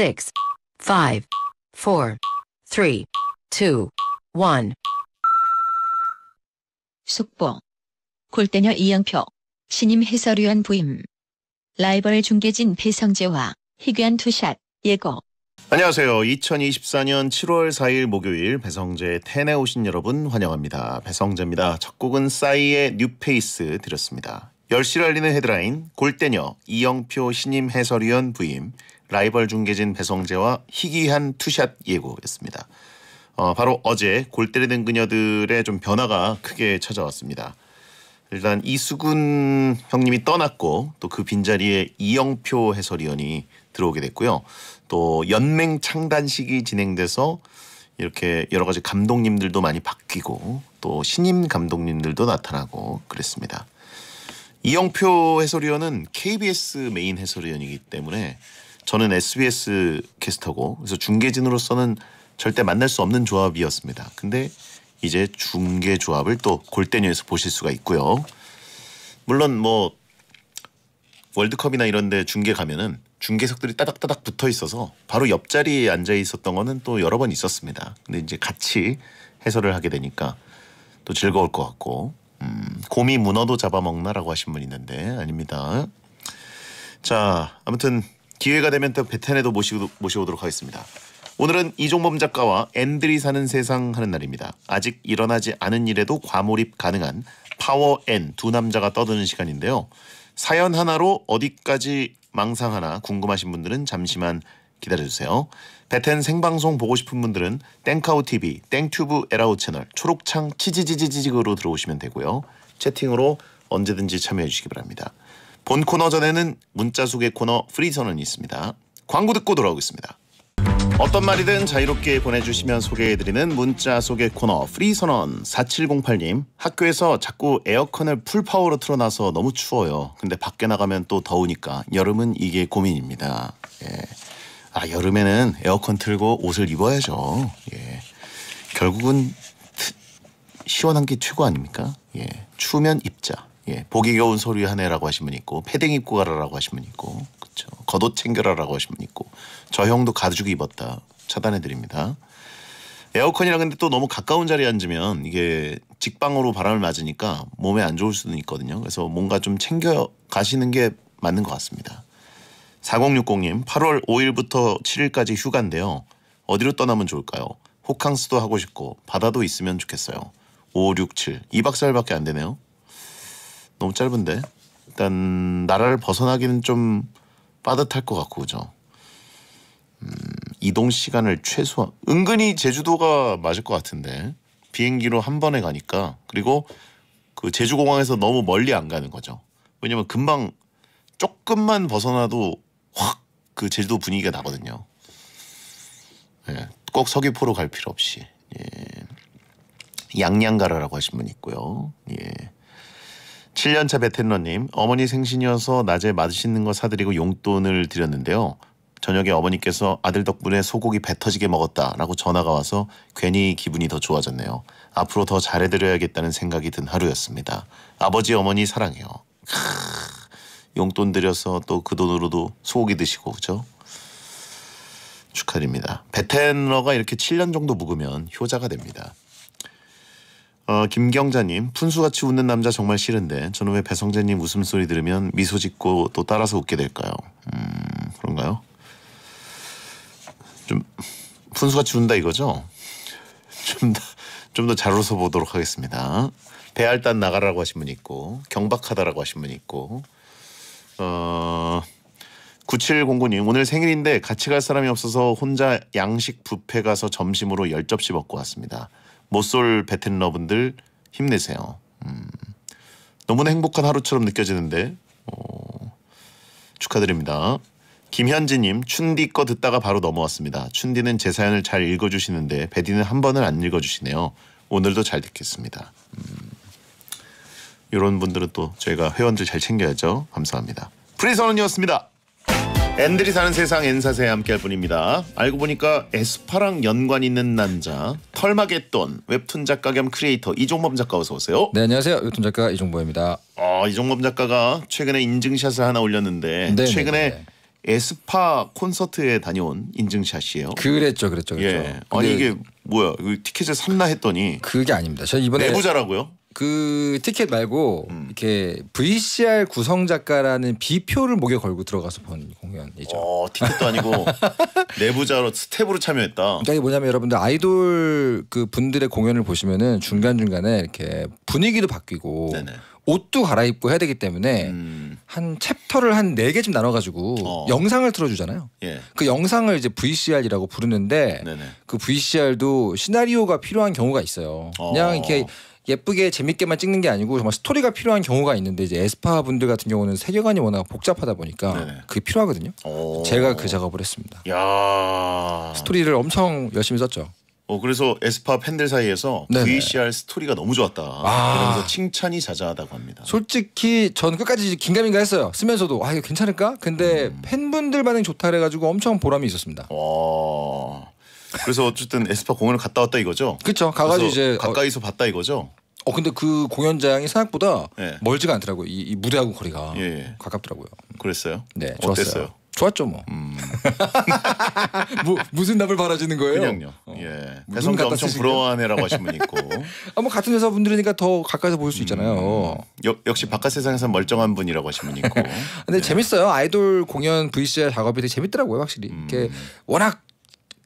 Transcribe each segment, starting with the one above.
6 5 4 3 2 1 e 속보. 골대녀 이영표. 신임 해설위원 부임. 라이벌 중계진 배성재와 희귀한 투샷 예고. 안녕하세요. 2024년 7월 4일 목요일 배성재 텐에 오신 여러분 환영합니다. 배성재입니다. 첫 곡은 싸이의 뉴페이스 드렸습니다 열시를 알리는 헤드라인 골대녀 이영표 신임 해설위원 부임 라이벌 중계진 배성재와 희귀한 투샷 예고였습니다. 어, 바로 어제 골 때리는 그녀들의 좀 변화가 크게 찾아왔습니다. 일단 이수근 형님이 떠났고 또 그 빈자리에 이영표 해설위원이 들어오게 됐고요. 또 연맹 창단식이 진행돼서 이렇게 여러 가지 감독님들도 많이 바뀌고 또 신임 감독님들도 나타나고 그랬습니다. 이영표 해설위원은 KBS 메인 해설위원이기 때문에 저는 SBS 캐스터고 그래서 중계진으로서는 절대 만날 수 없는 조합이었습니다. 근데 이제 중계 조합을 또골대뉴에서 보실 수가 있고요. 물론 뭐 월드컵이나 이런데 중계 가면은 중계석들이 따닥따닥 붙어 있어서 바로 옆자리에 앉아 있었던 거는 또 여러 번 있었습니다. 근데 이제 같이 해설을 하게 되니까 또 즐거울 것 같고 음, 곰이 문어도 잡아먹나라고 하신 분 있는데 아닙니다. 자 아무튼 기회가 되면 또 베텐에도 모시고, 모셔오도록 하겠습니다. 오늘은 이종범 작가와 앤들이 사는 세상 하는 날입니다. 아직 일어나지 않은 일에도 과몰입 가능한 파워 앤 두 남자가 떠드는 시간인데요. 사연 하나로 어디까지 망상하나 궁금하신 분들은 잠시만 기다려주세요. 베텐 생방송 보고 싶은 분들은 땡카우 TV, 땡튜브 에라우 채널, 초록창 치지지지지직으로 들어오시면 되고요. 채팅으로 언제든지 참여해 주시기 바랍니다. 본 코너 전에는 문자 소개 코너 프리선언이 있습니다. 광고 듣고 돌아오겠습니다. 어떤 말이든 자유롭게 보내주시면 소개해드리는 문자 소개 코너 프리선언 4708님 학교에서 자꾸 에어컨을 풀파워로 틀어놔서 너무 추워요. 근데 밖에 나가면 또 더우니까 여름은 이게 고민입니다. 예. 아 여름에는 에어컨 틀고 옷을 입어야죠. 예. 결국은 시원한 게 최고 아닙니까? 예. 추우면 입자. 예, 보기 겨운 소리 하 해라고 하신 분 있고 패딩 입고 가라라고 하신 분 있고 그렇 겉옷 챙겨라라고 하신 분 있고 저 형도 가죽 입었다 차단해 드립니다. 에어컨이랑 근데 또 너무 가까운 자리에 앉으면 이게 직방으로 바람을 맞으니까 몸에 안 좋을 수도 있거든요. 그래서 뭔가 좀 챙겨 가시는 게 맞는 것 같습니다. 4060님 8월 5일부터 7일까지 휴가인데요. 어디로 떠나면 좋을까요? 호캉스도 하고 싶고 바다도 있으면 좋겠어요. 5, 6, 7 2박 3일밖에안 되네요. 너무 짧은데 일단 나라를 벗어나기는 좀 빠듯할 것 같고 그죠. 음, 이동 시간을 최소한 은근히 제주도가 맞을 것 같은데 비행기로 한 번에 가니까 그리고 그 제주공항에서 너무 멀리 안 가는 거죠. 왜냐면 금방 조금만 벗어나도 확 그 제주도 분위기가 나거든요. 예, 꼭 서귀포로 갈 필요 없이 예. 양양가라라고 하신 분 있고요. 예. 7년차 베테너님, 어머니 생신이어서 낮에 맛있는 거 사드리고 용돈을 드렸는데요. 저녁에 어머니께서 아들 덕분에 소고기 배 터지게 먹었다라고 전화가 와서 괜히 기분이 더 좋아졌네요. 앞으로 더 잘해드려야겠다는 생각이 든 하루였습니다. 아버지 어머니 사랑해요. 크... 용돈 드려서또 그 돈으로도 소고기 드시고 그죠? 축하드립니다. 베테너가 이렇게 7년 정도 묵으면 효자가 됩니다. 어, 김경자님 푼수같이 웃는 남자 정말 싫은데 저는 왜 배성재님 웃음소리 들으면 미소 짓고 또 따라서 웃게 될까요? 음, 그런가요? 좀 푼수같이 운다 이거죠? 좀 더 좀 더 잘 웃어 보도록 하겠습니다. 배알단 나가라고 하신 분 있고 경박하다라고 하신 분 있고 어 9709님 오늘 생일인데 같이 갈 사람이 없어서 혼자 양식 뷔페 가서 점심으로 10접시 먹고 왔습니다. 모쏠 베텐러분들 힘내세요. 음, 너무나 행복한 하루처럼 느껴지는데 어, 축하드립니다. 김현진님 춘디 거 듣다가 바로 넘어왔습니다. 춘디는 제 사연을 잘 읽어주시는데 베디는 한 번을 안 읽어주시네요. 오늘도 잘 듣겠습니다. 음, 이런 분들은 또 저희가 회원들 잘 챙겨야죠. 감사합니다. 프리선언이었습니다. 앤들이 사는 세상 엔사세에 함께할 분입니다. 알고 보니까 에스파랑 연관 있는 남자, 털마겟돈 웹툰 작가 겸 크리에이터 이종범 작가 어서 오세요. 네 안녕하세요 웹툰 작가 이종범입니다. 아 이종범 작가가 최근에 인증샷을 하나 올렸는데 네 최근에 네, 네. 에스파 콘서트에 다녀온 인증샷이에요. 그랬죠, 그랬죠, 그랬죠. 예. 아니 이게 뭐야? 이거 티켓을 샀나 했더니 그게 아닙니다. 제가 이번에 내부자라고요? 그 티켓 말고 음. 이렇게 VCR 구성 작가라는 비표를 목에 걸고 들어가서 본 공연이죠. 어, 티켓도 아니고 내부자로 스텝으로 참여했다. 그러니까 이게 뭐냐면 여러분들 아이돌 그 분들의 공연을 보시면은 중간 중간에 이렇게 분위기도 바뀌고 네네. 옷도 갈아입고 해야 되기 때문에 음. 한 챕터를 한 네 개쯤 나눠가지고 어. 영상을 틀어주잖아요. 예. 그 영상을 이제 VCR이라고 부르는데 네네. 그 VCR도 시나리오가 필요한 경우가 있어요. 어. 그냥 이렇게 예쁘게 재밌게만 찍는 게 아니고 정말 스토리가 필요한 경우가 있는데 이제 에스파 분들 같은 경우는 세계관이 워낙 복잡하다 보니까 네네. 그게 필요하거든요. 어. 제가 그 작업을 했습니다. 야 스토리를 엄청 열심히 썼죠. 어 그래서 에스파 팬들 사이에서 네네. VCR 스토리가 너무 좋았다. 아. 그래서 칭찬이 자자하다고 합니다. 솔직히 전 끝까지 긴가민가 했어요. 쓰면서도 아 이거 괜찮을까? 근데 음. 팬분들 반응 좋다 그래가지고 엄청 보람이 있었습니다. 와. 그래서 어쨌든 에스파 공연을 갔다 왔다 이거죠. 그렇죠. 가가지고 이제 어, 가까이서 어... 봤다 이거죠. 어 근데 그 공연장이 생각보다 예. 멀지가 않더라고요. 이, 이 무대하고 거리가 예. 예. 가깝더라고요. 음. 그랬어요? 네, 좋았어요. 어땠어요? 좋았죠 뭐. 음. 뭐 무슨 답을 바라시는 거예요? 그냥요. 어. 예. 배성재 엄청 쓰시냐? 부러워하네라고 하신 분 있고. 아뭐 같은 회사 분들이니까 더 가까이서 볼 수 있잖아요. 음. 여, 음. 역시 바깥 세상에서 멀쩡한 분이라고 하신 분이 있고. 근데 예. 재밌어요. 아이돌 공연 VCR 작업이 되게 재밌더라고요, 확실히. 음. 이렇게 워낙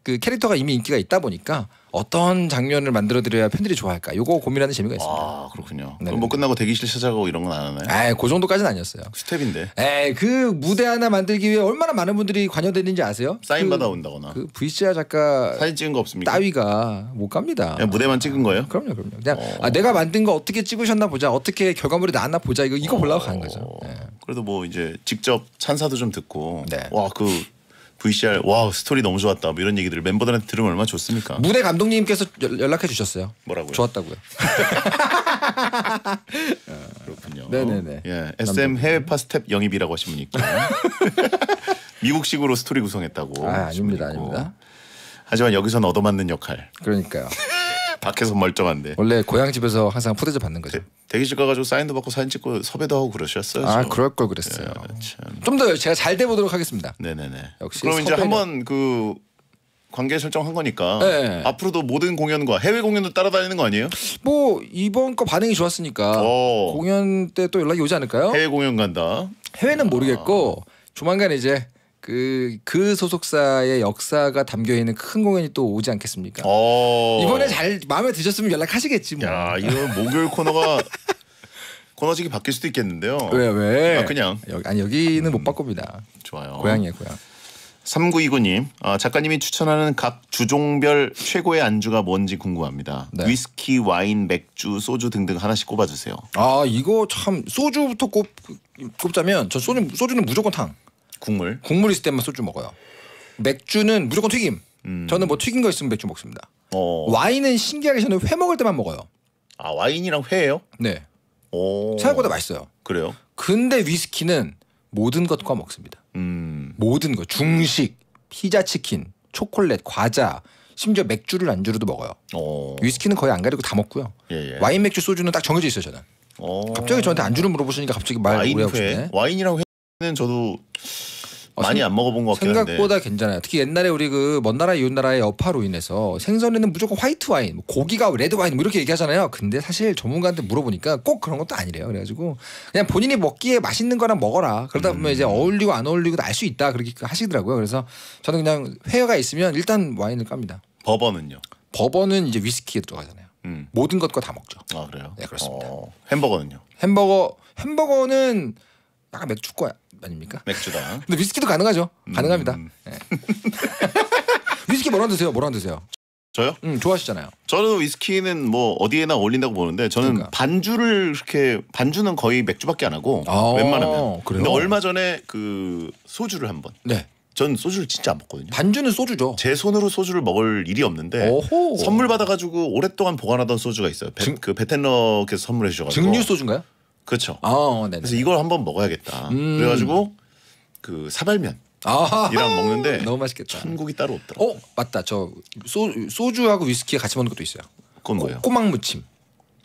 그 캐릭터가 이미 인기가 있다 보니까 어떤 장면을 만들어 드려야 팬들이 좋아할까 요거 고민하는 재미가 있습니다. 아 그렇군요. 네네. 그럼 뭐 끝나고 대기실 찾아가고 이런 건 안 하나요? 에그 정도까지는 아니었어요. 스텝인데. 에그 무대 하나 만들기 위해 얼마나 많은 분들이 관여되는지 아세요? 사인 그, 받아 온다거나. 그 VCR 작가 사진 찍은 거 없습니까? 따위가 못 갑니다. 그냥 무대만 찍은 거예요? 아, 그럼요, 그럼요. 그냥 어. 아, 내가 만든 거 어떻게 찍으셨나 보자, 어떻게 결과물이 나왔나 보자 이거 이거 어. 보려고 가는 거죠. 어. 네. 그래도 뭐 이제 직접 찬사도 좀 듣고 네. 와그 VCR 와우 스토리 너무 좋았다 뭐 이런 얘기들 멤버들한테 들으면 얼마나 좋습니까? 무대 감독님께서 연락해 주셨어요. 뭐라고요? 좋았다고요. 어, 그렇군요. 네네네. 예, SM 해외파 스텝 영입이라고 하신 분이 있고 미국식으로 스토리 구성했다고. 아, 아닙니다, 아닙니다. 하지만 여기선 얻어맞는 역할. 그러니까요. 밖에서 멀쩡한데. 원래 고향 집에서 항상 푸대접 받는 거죠. 제, 네. 대기실 가가지고 사인도 받고 사진 찍고 섭외도 하고 그러셨어요. 아 그럴 걸 그랬어요. 예, 좀더 제가 잘 돼보도록 하겠습니다. 네네네. 역시 그럼 이제 한번 그 관계 설정한 거니까 네. 앞으로도 모든 공연과 해외 공연도 따라다니는 거 아니에요? 뭐 이번 거 반응이 좋았으니까 오. 어. 공연 때 또 연락이 오지 않을까요? 해외 공연 간다. 해외는 모르겠고 아. 조만간 이제 그, 그 소속사의 역사가 담겨 있는 큰 공연이 또 오지 않겠습니까? 어. 이번에 잘 마음에 드셨으면 연락하시겠지 뭐. 야 이건 목요일 코너가 코너식이 바뀔 수도 있겠는데요. 왜 왜? 아 그냥 여기, 아니 여기는 음, 못 바꿉니다. 음, 좋아요. 고향이에요 고향. 3929님 아, 작가님이 추천하는 각 주종별 최고의 안주가 뭔지 궁금합니다. 네. 위스키, 와인, 맥주, 소주 등등 하나씩 꼽아주세요. 아 이거 참 소주부터 꼽 그, 꼽자면 저 소주 소주는 무조건 탕. 국물. 국물 있을 때만 소주 먹어요. 맥주는 무조건 튀김. 음. 저는 뭐 튀긴 거 있으면 맥주 먹습니다. 어. 와인은 신기하게 저는 회 먹을 때만 먹어요. 아 와인이랑 회예요? 네. 오. 생각보다 맛있어요. 그래요? 근데 위스키는 모든 것과 먹습니다. 음. 모든 거 중식, 피자, 치킨, 초콜릿, 과자, 심지어 맥주를 안주로도 먹어요. 오. 어. 위스키는 거의 안 가리고 다 먹고요. 예, 예. 와인, 맥주, 소주는 딱 정해져 있어요 저는. 오. 어. 갑자기 저한테 안주를 물어보시니까 갑자기 말 와인 오래 하고 싶네. 와인이랑 회는 저도 어, 많이 안 먹어본 것 같긴 한데 생각보다 괜찮아요. 특히 옛날에 우리 그 먼 나라 이웃 나라의 여파로 인해서 생선에는 무조건 화이트 와인, 뭐 고기가 레드 와인 뭐 이렇게 얘기하잖아요. 근데 사실 전문가한테 물어보니까 꼭 그런 것도 아니래요. 그래가지고 그냥 본인이 먹기에 맛있는 거랑 먹어라. 그러다 보면 음. 이제 어울리고 안 어울리고도 알 수 있다 그렇게 하시더라고요. 그래서 저는 그냥 회가 화 있으면 일단 와인을 깝니다. 버버는요? 버버는 이제 위스키에 들어가잖아요. 음. 모든 것과 다 먹죠. 아 그래요? 네 그렇습니다. 어, 햄버거는요? 햄버거 햄버거는 약간 맥주 거야. 아닙니까? 맥주다. 근데 위스키도 가능하죠. 가능합니다. 음. 네. 위스키 뭐랑 드세요? 뭐랑 드세요? 저요? 음 좋아하시잖아요. 저는 위스키는 뭐 어디에나 어울린다고 보는데 저는 그러니까. 반주를 그렇게 반주는 거의 맥주밖에 안 하고 아 웬만하면. 그래요? 근데 얼마 전에 그 소주를 한번. 네. 전 소주를 진짜 안 먹거든요. 반주는 소주죠. 제 손으로 소주를 먹을 일이 없는데 오호. 선물 받아가지고 오랫동안 보관하던 소주가 있어요. 베, 그 베텐럭에서 선물해 주셔가지고. 증류 소주인가요? 그렇죠. 아, 어, 그래서 이걸 한번 먹어야겠다. 음. 그래가지고 그 사발면. 아 이랑 먹는데 너무 맛있겠다. 천국이 따로 없더라. 어 맞다. 저 소, 소주하고 위스키 같이 먹는 것도 있어요. 그건 뭐예요? 꼬막 무침.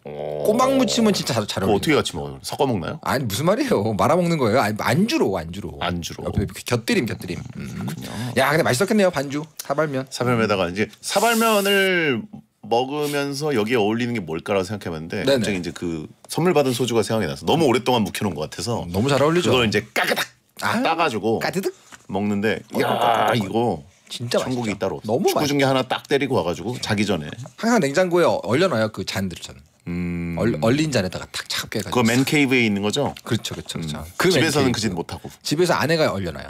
어. 꼬막 무침은 진짜 잘, 잘 어울려. 어떻게 같이 먹어요? 섞어 먹나요? 아니 무슨 말이에요? 말아 먹는 거예요. 아니, 안주로 안주로. 안주로. 옆에 곁들임 곁들임. 음. 그렇군요. 야 근데 맛있었겠네요 반주 사발면. 사발면에다가 이제 사발면을 먹으면서 여기에 어울리는 게 뭘까라고 생각해봤는데 네네. 갑자기 이제 그 선물 받은 소주가 생각이 나서 너무 오랫동안 묵혀놓은 것 같아서 너무 잘 어울리죠. 그걸 이제 까그닥 아, 따가지고 까드득 먹는데 야 아, 이거 진짜 천국이 있죠 따로 없 너무 축구 중에 하나 딱 때리고 와가지고 자기 전에 항상 냉장고에 얼려놔요 그 잔들 저는 음... 얼, 얼린 잔에다가 탁 차갑게 해가지고 그거 맨케이브에 있는 거죠? 그렇죠 그렇죠 음. 그렇죠 그 집에서는 그짓 못하고 집에서 아내가 얼려놔요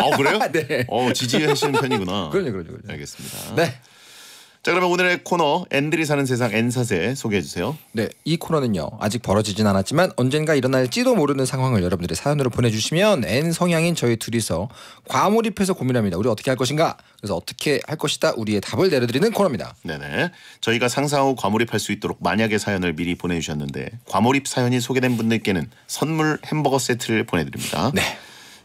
어 그래요? 네. 어 지지하시는 편이구나 그럼요 그럼요 그럼요 알겠습니다 네자 그러면 오늘의 코너 앤들이 사는 세상 앤사세 소개해 주세요. 네, 이 코너는요 아직 벌어지진 않았지만 언젠가 일어날지도 모르는 상황을 여러분들의 사연으로 보내주시면 앤 성향인 저희 둘이서 과몰입해서 고민합니다. 우리 어떻게 할 것인가? 그래서 어떻게 할 것이다 우리의 답을 내려드리는 코너입니다. 네네. 저희가 상상 후 과몰입할 수 있도록 만약의 사연을 미리 보내주셨는데 과몰입 사연이 소개된 분들께는 선물 햄버거 세트를 보내드립니다. 네.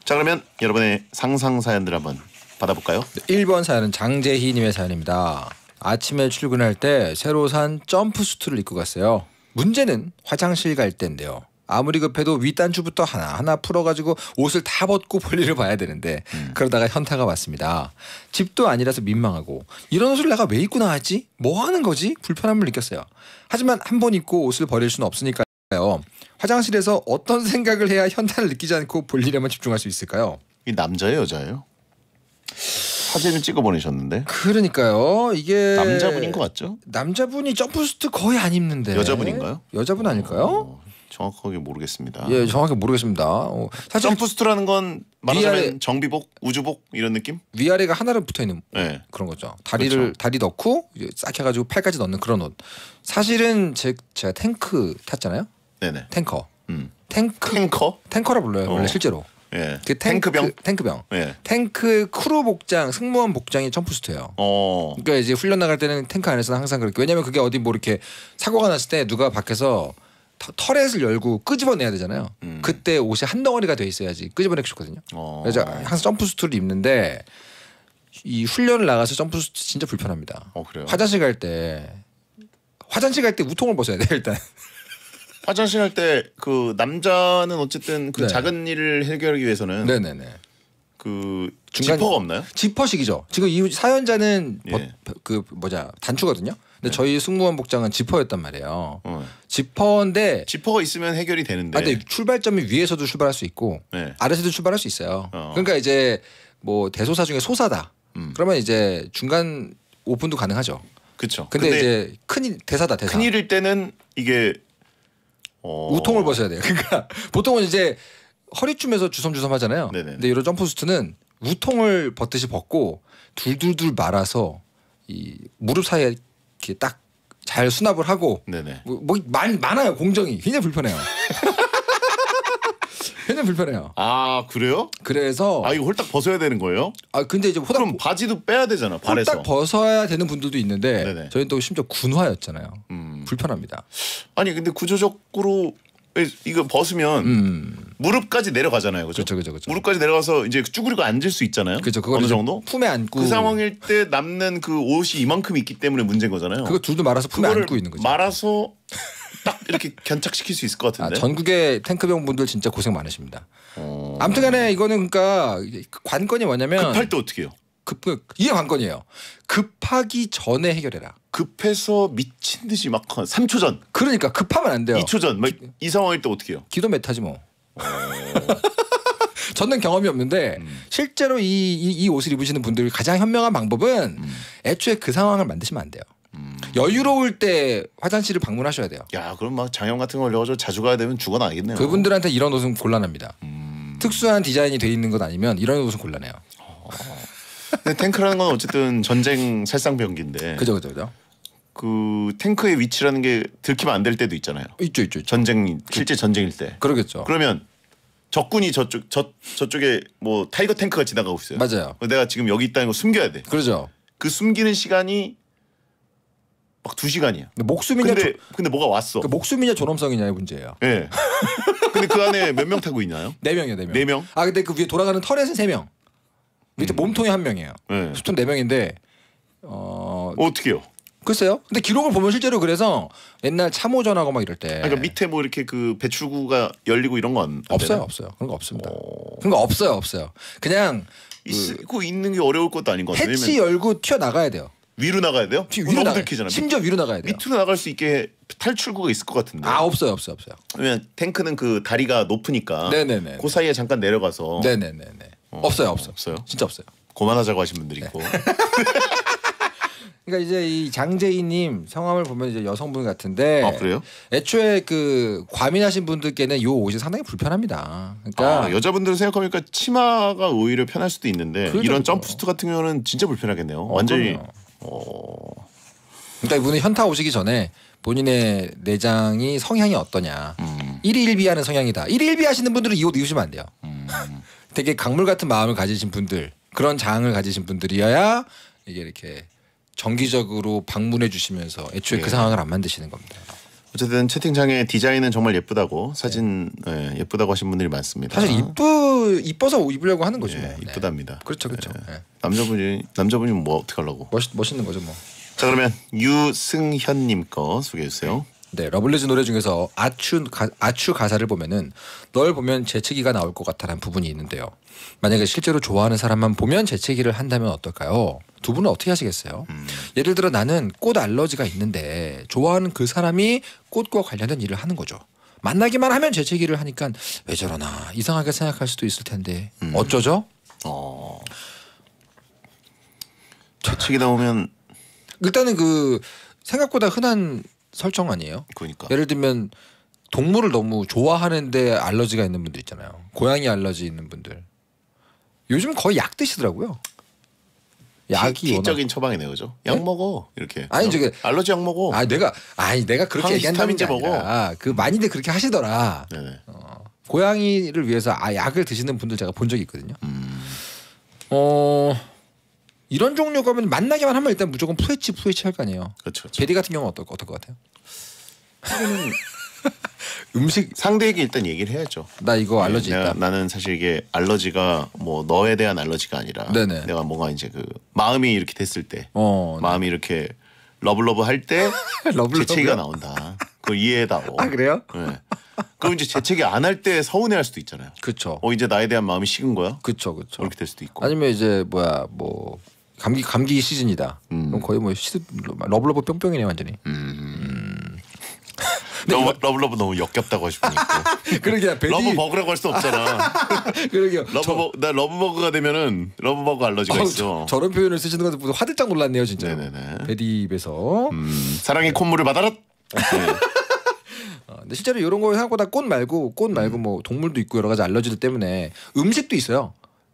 자 그러면 여러분의 상상 사연들 한번 받아볼까요? 1번 사연은 장재희님의 사연입니다. 아침에 출근할 때 새로 산 점프 수트를 입고 갔어요. 문제는 화장실 갈 때인데요. 아무리 급해도 윗단추부터 하나하나 풀어가지고 옷을 다 벗고 볼일을 봐야 되는데 음. 그러다가 현타가 왔습니다. 집도 아니라서 민망하고 이런 옷을 내가 왜 입고 나왔지? 뭐 하는 거지? 불편함을 느꼈어요. 하지만 한 번 입고 옷을 버릴 수는 없으니까요. 화장실에서 어떤 생각을 해야 현타를 느끼지 않고 볼일에만 집중할 수 있을까요? 이 남자예요, 여자예요? 사진을 찍어 보내셨는데. 그러니까요. 이게 남자분인 것 같죠? 남자분이 점프스트 거의 안 입는데. 여자분인가요? 여자분 아닐까요? 어, 정확하게 모르겠습니다. 예, 정확하 모르겠습니다. 어, 사실 점프스트라는 건 말하자면 위아래, 정비복, 우주복 이런 느낌? 위아래가 하나로 붙어 있는 네. 그런 거죠. 다리를 그렇죠. 다리 넣고 싹 해가지고 팔까지 넣는 그런 옷. 사실은 제, 제가 탱크 탔잖아요. 네네. 탱커. 음. 탱크. 탱커? 탱커라 불러요. 원래 어. 실제로. 예. 그 탱크, 병 그 탱크병 예. 탱크 크루 복장 승무원 복장이 점프스트예요. 어. 그러니까 이제 훈련 나갈 때는 탱크 안에서는 항상 그렇게 왜냐면 그게 어디 뭐 이렇게 사고가 났을 때 누가 밖에서 터렛을 열고 끄집어내야 되잖아요. 음. 그때 옷이 한 덩어리가 돼 있어야지 끄집어내기 좋거든요. 어. 그래서 항상 점프수트를 입는데 이 훈련을 나가서 점프수트 진짜 불편합니다. 어, 화장실 갈 때 화장실 갈 때 우통을 벗어야 돼 일단. 화장실 할때 그 남자는 어쨌든 그 네. 작은 일을 해결하기 위해서는 네네네. 그 중간, 지퍼가 없나요? 지퍼식이죠. 지금 이 사연자는 예. 버, 그 뭐냐 단추거든요. 근데 네. 저희 승무원 복장은 지퍼였단 말이에요. 어. 지퍼인데 지퍼가 있으면 해결이 되는데. 아, 근데 출발점이 위에서도 출발할 수 있고 네. 아래서도 에 출발할 수 있어요. 어. 그러니까 이제 뭐 대소사 중에 소사다. 음. 그러면 이제 중간 오픈도 가능하죠. 그렇죠. 근데, 근데, 이제 큰 대사다 대사. 큰 일일 때는 이게 어. 우통을 벗어야 돼요. 그러니까 보통은 이제 허리춤에서 주섬주섬 하잖아요. 네네 근데 이런 점프 수트는 우통을 벗듯이 벗고 둘둘둘 말아서 이 무릎 사이에 이렇게 딱 잘 수납을 하고 뭐, 뭐 많, 많아요 공정이 굉장히 불편해요. 굉장히 불편해요. 아 그래요? 그래서 아 이거 홀딱 벗어야 되는 거예요? 아 근데 이제 호닥, 그럼 바지도 빼야 되잖아. 발에서. 홀딱 벗어야 되는 분들도 있는데 저희또 심지어 군화였잖아요. 음. 불편합니다. 아니 근데 구조적으로 이거 벗으면 음. 무릎까지 내려가잖아요. 그죠? 그렇죠, 그렇 무릎까지 내려가서 이제 쭈그리고 앉을 수 있잖아요. 그렇죠. 어느 정도 품에 안고 그 상황일 때 남는 그 옷이 이만큼 있기 때문에 문제인 거잖아요. 그거 둘도 말아서 품에 안고 있는 거죠. 말아서 딱 이렇게 견착시킬 수 있을 것 아, 같은데. 아, 전국의 탱크병 분들 진짜 고생 많으십니다. 어... 아무튼간에 이거는 그러니까 그 관건이 뭐냐면 급할 때 어떻게요? 급 그, 이게 관건이에요. 급하기 전에 해결해라. 급해서 미친 듯이 막 3초 전. 그러니까 급하면 안 돼요. 2초 전. 뭐 기, 이 상황일 때 어떻게 해요? 기도 메타지 뭐. 어... 저는 경험이 없는데 음. 실제로 이, 이, 이, 옷을 입으시는 분들이 가장 현명한 방법은 음. 애초에 그 상황을 만드시면 안 돼요. 여유로울 때 화장실을 방문하셔야 돼요. 야 그럼 막 장염 같은 거걸려가 자주 가야 되면 죽어나겠네요. 그분들한테 이런 옷은 곤란합니다. 음. 특수한 디자인이 돼 있는 건 아니면 이런 옷은 곤란해요. 어. 탱크라는 건 어쨌든 전쟁 살상병기인데. 그죠 그죠 그죠. 그 탱크의 위치라는 게 들키면 안 될 때도 있잖아요. 있죠 있죠. 있죠. 전쟁 실제 그 전쟁일 때. 그러겠죠. 그러면 적군이 저쪽 저 저쪽에 뭐 타이거 탱크가 지나가고 있어요. 맞아요. 내가 지금 여기 있다는 걸 숨겨야 돼. 그러죠. 그 숨기는 시간이 막두 시간이야. 근데 목숨이냐 근데, 조, 근데 뭐가 왔어. 그목숨이냐 존엄성이냐의 문제예요. 예. 네. 근데 그 안에 몇 명 타고 있나요? 네 명이요, 네 명. 네 명. 아 근데 그 위에 돌아가는 터렛은 3 명. 밑에 음. 몸통이 1 명이에요. 예. 네. 수통 4 명인데 어 어떻게요? 글쎄요. 근데 기록을 보면 실제로 그래서 옛날 참호전하고 막 이럴 때. 그러니까 밑에 뭐 이렇게 그 배출구가 열리고 이런 건 없어요, 되나? 없어요. 그런 거 없습니다. 오... 어. 그런 거 없어요, 없어요. 그냥 있고 그 있는 게 어려울 것도 아닌 것 같아요. 해치 열고 튀어 나가야 돼요. 위로 나가야 돼요? 어, 위로 나가. 들키잖아요. 심지어 위로 나가야 돼요. 밑으로 나갈 수 있게 탈출구가 있을 것 같은데. 아 없어요, 없어요, 없어요. 왜냐면 탱크는 그 다리가 높으니까. 네네네. 그 사이에 잠깐 내려가서. 네네네네. 어, 없어요, 없어요, 없어요. 진짜 없어요. 고만하자고 하신 분들 네. 있고. 그러니까 이제 이 장재희님 성함을 보면 이제 여성분 같은데. 아 그래요? 애초에 그 과민하신 분들께는 요 옷이 상당히 불편합니다. 그러니까 아, 여자분들은 생각하니까 그러니까 치마가 오히려 편할 수도 있는데 그렇죠. 이런 그렇죠. 점프스트 같은 경우는 진짜 불편하겠네요. 어, 완전히 그 어. 그러니까 이분은 현타 오시기 전에 본인의 내장이 성향이 어떠냐. 음. 일일비하는 성향이다. 일일비 하시는 분들은 이 옷 입으시면 안 돼요. 음. 되게 강물 같은 마음을 가지신 분들, 그런 장을 가지신 분들이어야 이게 이렇게 정기적으로 방문해 주시면서 애초에 그 예. 그 상황을 안 만드시는 겁니다. 어쨌든 채팅창에 디자인은 정말 예쁘다고 네. 사진 네. 예, 쁘다고 하신 분들이 많습니다. 사실 이쁘 이뻐서 입으려고 하는 거죠. 뭐. 예, 네. 이쁘답니다. 그렇죠, 그렇죠. 예. 네. 남자분이 남자분이 면뭐 어떻게 하려고? 멋있 멋있는 거죠, 뭐. 자 그러면 유승현님 거 소개해 주세요. 네, 러블리즈 노래 중에서 아추 가, 아추 가사를 보면은 널 보면 재채기가 나올 것 같다는 부분이 있는데요. 만약에 실제로 좋아하는 사람만 보면 재채기를 한다면 어떨까요? 두 분은 어떻게 하시겠어요? 음. 예를 들어 나는 꽃 알러지가 있는데 좋아하는 그 사람이 꽃과 관련된 일을 하는 거죠. 만나기만 하면 재채기를 하니까 왜 저러나 이상하게 생각할 수도 있을 텐데 음. 어쩌죠? 어. 재채기 나오면 일단은 그 생각보다 흔한 설정 아니에요? 그러니까. 예를 들면 동물을 너무 좋아하는데 알러지가 있는 분들 있잖아요. 고양이 알러지 있는 분들. 요즘 거의 약 드시더라고요. 약이 기적인 처방이네요, 그죠? 네? 약 먹어 이렇게. 아니 저게 알러지 약 먹어. 아 내가 아니 내가 그렇게 얘기한다는 게 아니라 그 많이들 그렇게 하시더라. 네 어, 고양이를 위해서 아 약을 드시는 분들 제가 본 적이 있거든요. 음. 어. 이런 종류가 면 만나기만 하면 일단 무조건 푸에치 푸에치 할 거 아니에요. 그렇죠. 그렇죠. 베디 같은 경우는 어떨, 어떨 것 같아요? 음식 상대에게 일단 얘기를 해야죠. 나 이거 네, 알러지 내 있다. 나는 사실 이게 알러지가 뭐 너에 대한 알러지가 아니라 네네. 내가 뭔가 이제 그 마음이 이렇게 됐을 때 어, 네. 마음이 네. 이렇게 러블러브 할때 재채기가 나온다. 그걸 이해해다오. 아 그래요? 네. 그럼 이제 재채기 안 할 때 서운해할 수도 있잖아요. 그렇죠. 어 이제 나에 대한 마음이 식은 거야. 그렇죠, 그렇죠. 그렇게 될 수도 있고. 아니면 이제 뭐야 뭐 감기 감기 시즌이다. 음. 그럼 거의 뭐시즌 러블러브 뿅뿅이네 완전히. 음. 음. 러브, 러브 러브 너무 역겹다고 싶으니까. 그러게 베디... 러브 버그라고 할 수 없잖아. 그러게 러브 저... 버... 나 러브 버그가 되면은 러브 버그 알러지가 어, 있어. 저, 런 표현을 쓰시는 것 무슨 화들짝 놀랐네요 진짜. 네네네. 베디 입에서 음, 사랑의 콧물을 받아라. 네. 어, 근데 실제로 이런 거 생각보다 꽃 말고 꽃 말고 음. 뭐 동물도 있고 여러 가지 알러지들 때문에 음식도 있어요.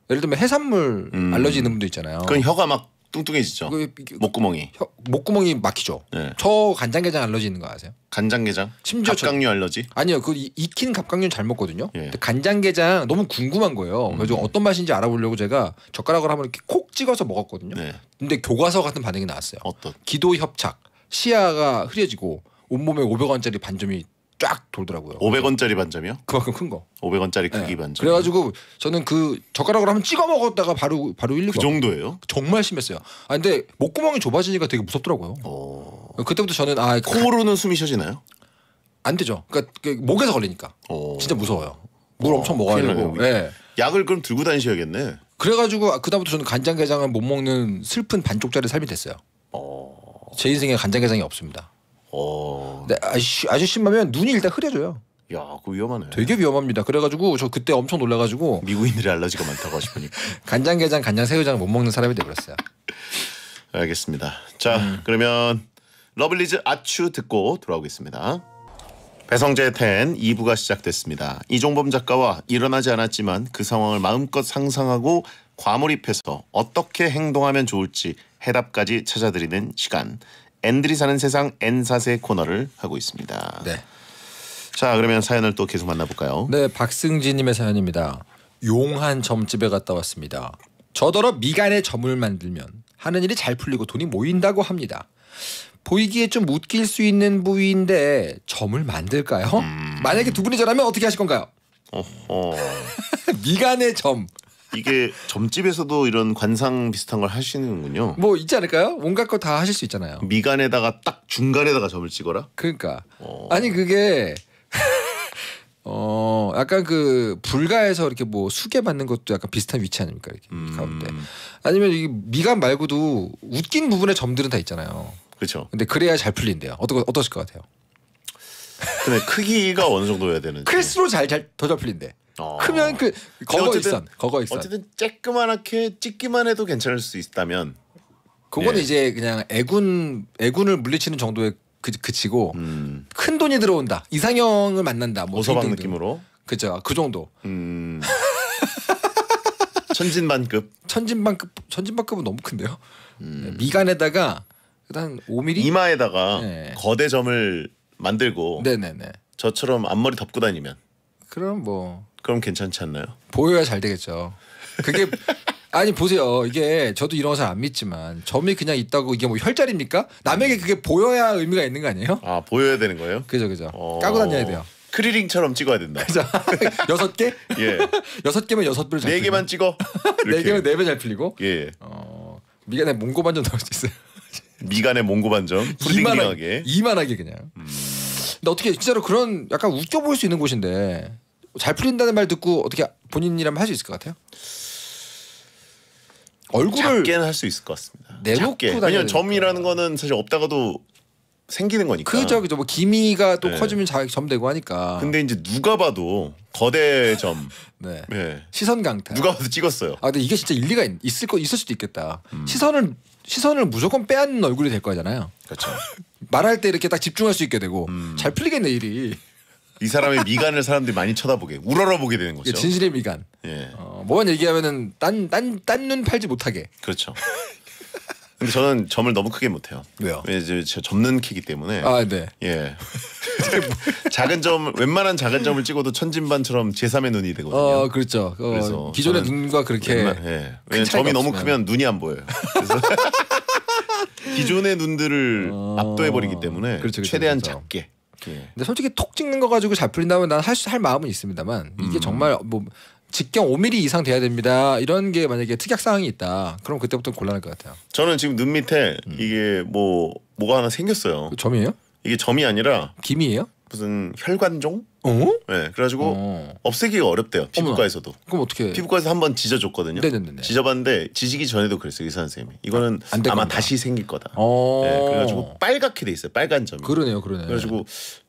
예를 들면 해산물 음. 알러지 있는 분도 있잖아요. 그건 혀가 막 뚱뚱해지죠. 그, 그, 그, 목구멍이. 혀, 목구멍이 막히죠. 네. 저 간장게장 알러지 있는 거 아세요? 간장게장? 심지어 갑각류 저, 알러지? 아니요. 그 익힌 갑각류는 잘 먹거든요. 예. 근데 간장게장 너무 궁금한 거예요. 음. 그래서 어떤 맛인지 알아보려고 제가 젓가락으로 한번 이렇게 콕 찍어서 먹었거든요. 네. 근데 교과서 같은 반응이 나왔어요. 어떤? 기도 협착, 시야가 흐려지고 온몸에 500원짜리 반점이 쫙 돌더라고요. 500원짜리 반점이요? 그만큼 큰 거. 500원짜리 크기 네. 반점. 그래가지고 저는 그 젓가락으로 한번 찍어 먹었다가 바로 바로 일리그 정도예요? 정말 심했어요. 아 근데 목구멍이 좁아지니까 되게 무섭더라고요. 어... 그때부터 저는 아 그 코로는 가... 숨이 쉬어지나요? 안 되죠. 그러니까 그 목에서 걸리니까 어... 진짜 무서워요. 물 어... 엄청 먹어야 되고. 네. 약을 그럼 들고 다니셔야겠네. 그래가지고 그다음부터 저는 간장게장을 못 먹는 슬픈 반쪽짜리 삶이 됐어요. 어. 제 인생에 간장게장이 없습니다. 어. 근데 아저씨, 아저씨마면 눈이 일단 흐려져요. 야, 그 위험하네. 되게 위험합니다. 그래가지고 저 그때 엄청 놀라가지고 미국인들이 알러지가 많다고 하시더니 간장게장, 간장새우장 못 먹는 사람이 돼버렸어요. 알겠습니다. 자, 음. 그러면 러블리즈 아츄 듣고 돌아오겠습니다. 배성재 텐 2부가 시작됐습니다. 이종범 작가와 일어나지 않았지만 그 상황을 마음껏 상상하고 과몰입해서 어떻게 행동하면 좋을지 해답까지 찾아드리는 시간. 앤들이 사는 세상 N사세 코너를 하고 있습니다. 네. 자 그러면 사연을 또 계속 만나볼까요? 네, 박승진님의 사연입니다. 용한 점집에 갔다 왔습니다. 저더러 미간에 점을 만들면 하는 일이 잘 풀리고 돈이 모인다고 합니다. 보이기에 좀 웃길 수 있는 부위인데 점을 만들까요? 음... 만약에 두 분이 저라면 어떻게 하실 건가요? 미간의 점. 이게 점집에서도 이런 관상 비슷한 걸 하시는군요. 뭐 있지 않을까요? 온갖 거 다 하실 수 있잖아요. 미간에다가 딱 중간에다가 점을 찍어라. 그러니까 어... 아니 그게 어 약간 그 불가에서 이렇게 뭐 수계 받는 것도 약간 비슷한 위치 아닙니까 이렇게 음... 가운데 아니면 이 미간 말고도 웃긴 부분의 점들은 다 있잖아요. 그렇죠. 근데 그래야 잘 풀린대요. 어떠 어떠실 것 같아요? 근데 크기가 어느 정도여야 되는지. 크리스로 잘 잘 더 잘 풀린대. 어. 크면 그 거거익선, 거거익선. 어쨌든 쬐끄만하게 찍기만 해도 괜찮을 수 있다면 그거는 예. 이제 그냥 애군 애군을 물리치는 정도에 그, 그치고 음. 큰 돈이 들어온다. 이상형을 만난다. 뭐 오서방 느낌으로. 그죠. 그 정도. 음. 천진반급. 천진반급 천진반급은 너무 큰데요. 음. 네, 미간에다가 그다음 5mm 이마에다가 네. 거대점을 만들고 네네네. 저처럼 앞머리 덮고 다니면 그럼 뭐 그럼 괜찮지 않나요? 보여야 잘 되겠죠. 그게 아니 보세요. 이게 저도 이런 거 잘 안 믿지만 점이 그냥 있다고 이게 뭐 혈자리입니까? 남에게 그게 보여야 의미가 있는 거 아니에요? 아 보여야 되는 거예요? 그죠 그죠. 어... 까고 다녀야 돼요. 크리링처럼 찍어야 된다. 그죠. 여섯 개? 예. 여섯 개면 여섯 불. 네 개만 찍어. 네 개면 네 배잘 풀리고. 예. 어 미간에 몽고 반점 넣을 수 있어요. 미간에 몽고 반점. 이만하게. 이만하게 그냥. 음. 근데 어떻게 진짜로 그런 약간 웃겨 보일 수 있는 곳인데 잘 풀린다는 말 듣고 어떻게 본인이라면 할 수 있을 것 같아요? 얼굴을 작게는 할 수 있을 것 같습니다. 내놓게 왜냐면 점이라는 거는 사실 없다가도 생기는 거니까. 그죠, 그뭐 기미가 또 네. 커지면 자점 되고 하니까. 근데 이제 누가 봐도 거대 점. 네. 네. 시선 강탈. 누가 봐도 찍었어요. 아, 근데 이게 진짜 일리가 있, 을거 있을 수도 있겠다. 음. 시선을 시선을 무조건 빼앗는 얼굴이 될 거잖아요. 그렇죠. 말할 때 이렇게 딱 집중할 수 있게 되고 음. 잘 풀리겠네 일이. 이 사람의 미간을 사람들이 많이 쳐다보게 우러러보게 되는 거죠. 예, 진실의 미간. 예. 어, 뭐만 얘기하면은 딴 딴 딴 눈 팔지 못하게. 그렇죠. 근데 저는 점을 너무 크게 못해요. 왜요? 예, 이제 제가 접는 키기 때문에. 아 네. 예. 작은 점 웬만한 작은 점을 찍어도 천진반처럼 제3의 눈이 되거든요. 어 그렇죠. 어, 그래서 기존의 눈과 그렇게. 웬만, 예. 왜 점이 없으면. 너무 크면 눈이 안 보여요. 그래서 기존의 눈들을 어. 압도해 버리기 때문에 그렇죠, 그렇죠, 최대한 그렇죠. 작게. 예. 근데 솔직히 톡 찍는 거 가지고 잘 풀린다면 난할 할 마음은 있습니다만 이게 음. 정말 뭐 직경 5mm 이상 돼야 됩니다. 이런 게 만약에 특약 사항이 있다. 그럼 그때부터 곤란할 것 같아요. 저는 지금 눈 밑에 음. 이게 뭐 뭐가 하나 생겼어요. 그 점이에요? 이게 점이 아니라 김이에요? 무슨 혈관종? 어? 네, 그래가지고 어. 없애기가 어렵대요 피부과에서도. 그럼 어떻게? 피부과에서 한번 지져줬거든요. 네네네. 지져봤는데 지지기 전에도 그랬어요 의사 선생님이. 이거는 아, 안 아마 겁니다. 다시 생길 거다. 어. 네, 그래가지고 빨갛게 돼 있어요 빨간 점이. 그러네요, 그러네. 그래가지고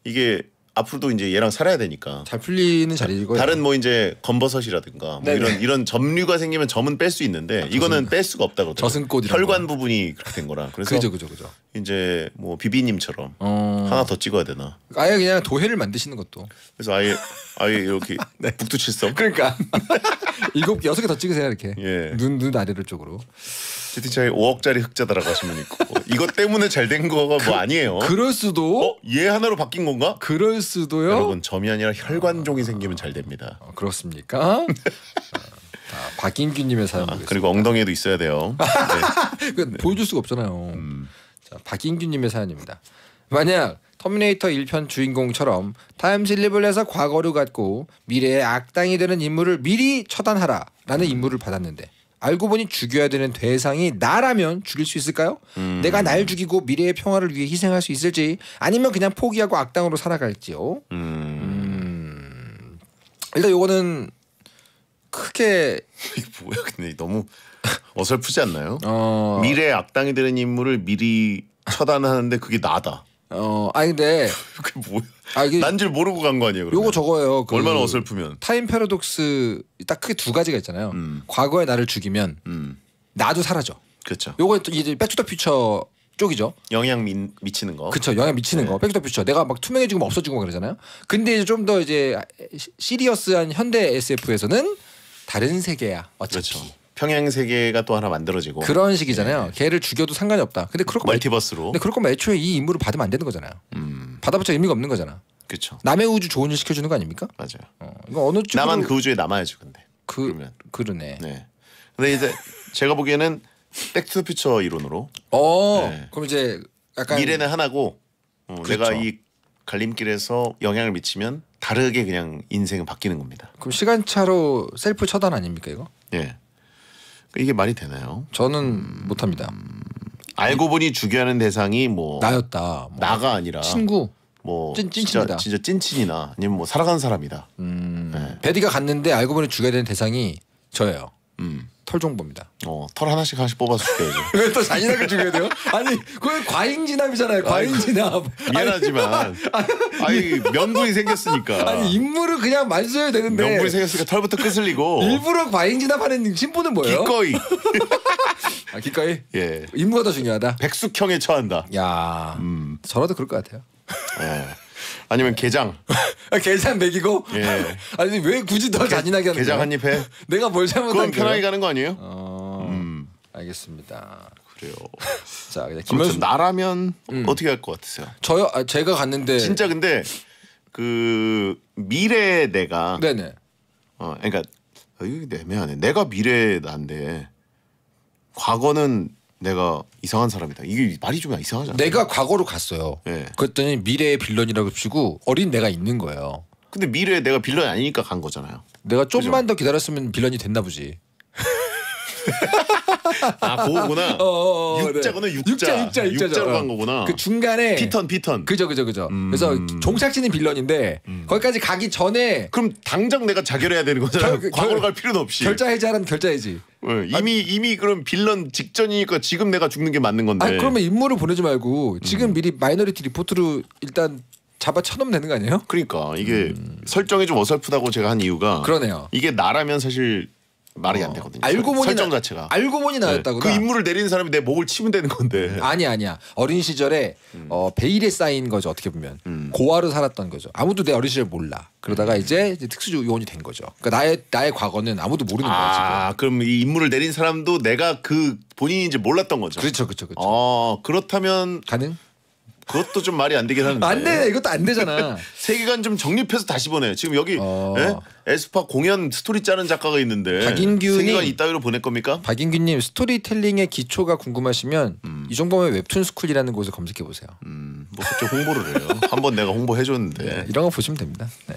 이게 앞으로도 이제 얘랑 살아야 되니까 잘 풀리는 자리일 거 다른 뭐 이제 검버섯이라든가뭐 이런 이런 점류가 생기면 점은 뺄 수 있는데 아, 이거는 저승, 뺄 수가 없다고 저승꽃 혈관 거. 부분이 그렇게 된 거라 그래서 그죠 그죠 그죠 이제 뭐 비비님처럼 어... 하나 더 찍어야 되나 아예 그냥 도회를 만드시는 것도 그래서 아예 아예 이렇게 네. 북두칠성 그러니까 일곱 여섯 개더 찍으세요 이렇게 눈눈 예. 눈 아래를 쪽으로 채팅창에 5억짜리 흑자다라고 하시면 있고 어, 이것 때문에 잘 된 거가 뭐 그, 뭐 아니에요. 그럴 수도. 어? 얘 하나로 바뀐 건가? 그럴 수도요. 여러분 점이 아니라 혈관종이 아, 생기면 잘 됩니다. 아, 그렇습니까? 아, 아 박인규님의 사연 아, 그리고 엉덩이에도 있어야 돼요. 네. 네. 보여줄 수가 없잖아요. 음. 자, 박인규님의 사연입니다. 만약 터미네이터 1편 주인공처럼 타임슬립을 해서 과거를갖고 미래의 악당이 되는 임무를 미리 처단하라라는 임무를 음. 받았는데 알고 보니 죽여야 되는 대상이 나라면 죽일 수 있을까요? 음. 내가 날 죽이고 미래의 평화를 위해 희생할 수 있을지 아니면 그냥 포기하고 악당으로 살아갈지요. 음. 음. 일단 요거는 크게 이게 뭐야 근데 너무 어설프지 않나요? 어... 미래 의 악당이 되는 인물을 미리 처단하는데 그게 나다. 어, 아 근데 그 뭐야? 아, 난줄 모르고 간 거 아니에요? 그러면? 요거 저거예요. 그 얼마나 어설프면 타임 패러독스 딱 크게 두 가지가 있잖아요. 음. 과거의 나를 죽이면 음. 나도 사라져. 그렇죠. 요거 또 이제 백투더퓨처 쪽이죠. 영향 미, 미치는 거. 그렇죠. 영향 미치는 네. 거. 백투더퓨처. 내가 막 투명해지고 막 없어지고 막 그러잖아요. 근데 이제 좀 더 이제 시리어스한 현대 SF에서는 다른 세계야. 어차피. 그렇죠. 평행 세계가 또 하나 만들어지고 그런 식이잖아요. 네. 걔를 죽여도 상관이 없다. 근데 그럴 거 멀티버스로. 근데 그럴 거 애초에 이 임무를 받으면 안 되는 거잖아요. 음. 받아봤자 의미가 없는 거잖아. 그렇죠. 남의 우주 좋은 일 시켜주는 거 아닙니까? 맞아요. 어, 이거 어느 쪽 나만 그 우주에 남아야죠, 근데. 그, 그러면 그러네. 네. 근데 이제 제가 보기에는 백투퓨처 이론으로. 어. 네. 그럼 이제 약간 미래는 하나고 어, 그렇죠. 내가 이 갈림길에서 영향을 미치면 다르게 그냥 인생은 바뀌는 겁니다. 그럼 시간차로 셀프 처단 아닙니까 이거? 예. 이게 말이 되나요? 저는 음. 못합니다. 알고 보니 주교하는 대상이 뭐 나였다. 뭐 나가 아니라 친구. 뭐 찐- 찐친이다. 진짜, 진짜 찐친이나 아니면 뭐살아가는 사람이다. 음. 베디가 네. 갔는데 알고 보니 죽여야 되는 대상이 저예요. 음. 털종범입니다 어, 털 하나씩 하나씩 뽑아 줄게요. 왜 또 잔인하게 죽여야 돼요? 아니, 그게 과잉 진압이잖아요. 과잉 그, 진압. 미안하지만 아니, 명분이 생겼으니까. 아니, 인물을 그냥 말써야 되는데. 명분이 생겼으니까 털부터 끄슬리고. 일부러 과잉 진압하는 신분은 뭐예요? 기꺼이. 아, 기꺼이? 예. 인물가더 중요하다. 백숙형에 처한다. 야. 음. 저라도 그럴 것 같아요. 어. 아니면 게장. 아, 게장 먹이고. 예. 아니 왜 굳이 더 잔인하게 하는 게장 한입 해. 내가 뭘 잘못한 거야? 그건 편하게 가는 거 아니에요? 어... 음. 알겠습니다. 그래요. 자, 김현수 나라면 음. 어떻게 할 것 같으세요? 저요? 아, 제가 갔는데 진짜 근데 그 미래 내가 네네. 어, 그러니까 어, 이게 애매하네. 내가 미래 난데 과거는 내가 이상한 사람이다. 이게 말이 좀 이상하잖아. 내가 과거로 갔어요. 예. 그랬더니 미래의 빌런이라고 치고 어린 내가 있는 거예요. 근데 미래에 내가 빌런이 아니니까 간 거잖아요. 내가 좀만 더 기다렸으면 빌런이 됐나 보지. 아 그거구나. 어, 어, 어, 어 육자거는 네. 육자. 육자 육자 육자로 간 어. 거구나. 그 중간에 피턴 피턴. 그죠 그죠 그죠. 음. 그래서 종착지는 빌런인데 음. 거기까지 가기 전에 그럼 당장 내가 자결해야 되는 거잖아. 결, 과거로 결, 갈 필요는 없이. 결자 해자라면 결자해지. 네, 이미 아니, 이미 그럼 빌런 직전이니까 지금 내가 죽는 게 맞는 건데. 아 그러면 임무를 보내지 말고 지금 음. 미리 마이너리티 리포트로 일단 잡아 쳐놓으면 되는 거 아니에요? 그러니까 이게 음. 설정이 좀 어설프다고 제가 한 이유가 그러네요. 이게 나라면 사실 말이 어. 안 되거든요. 알고 보니 설정 나, 자체가 알고 보니 나였다고그 네. 그 인물을 내리는 사람이 내 목을 치면 되는 건데. 아니 아니야. 어린 시절에 음. 어, 베일에 쌓인 거죠. 어떻게 보면 음. 고아로 살았던 거죠. 아무도 내 어린 시절 몰라. 그러다가 음. 이제, 이제 특수 요원이 된 거죠. 그러니까 나의 나의 과거는 아무도 모르는 아, 거야 지금. 아 그럼 이 인물을 내린 사람도 내가 그 본인인지 몰랐던 거죠. 그렇죠, 그렇죠, 그렇죠. 어, 그렇다면 가능? 그것도 좀 말이 안 되긴 하는데. 안 돼. 이것도 안 되잖아. 세계관 좀 정립해서 다시 보내요. 지금 여기 어. 예? 에스파 공연 스토리 짜는 작가가 있는데 박인규님 세계관 이따위로 보낼 겁니까? 박인규님 스토리텔링의 기초가 궁금하시면 음. 이 정도면 웹툰 스쿨이라는 곳을 검색해 보세요. 음, 뭐갑자 홍보를 해요. 한번 내가 홍보해 줬는데 네, 이런 거 보시면 됩니다. 네.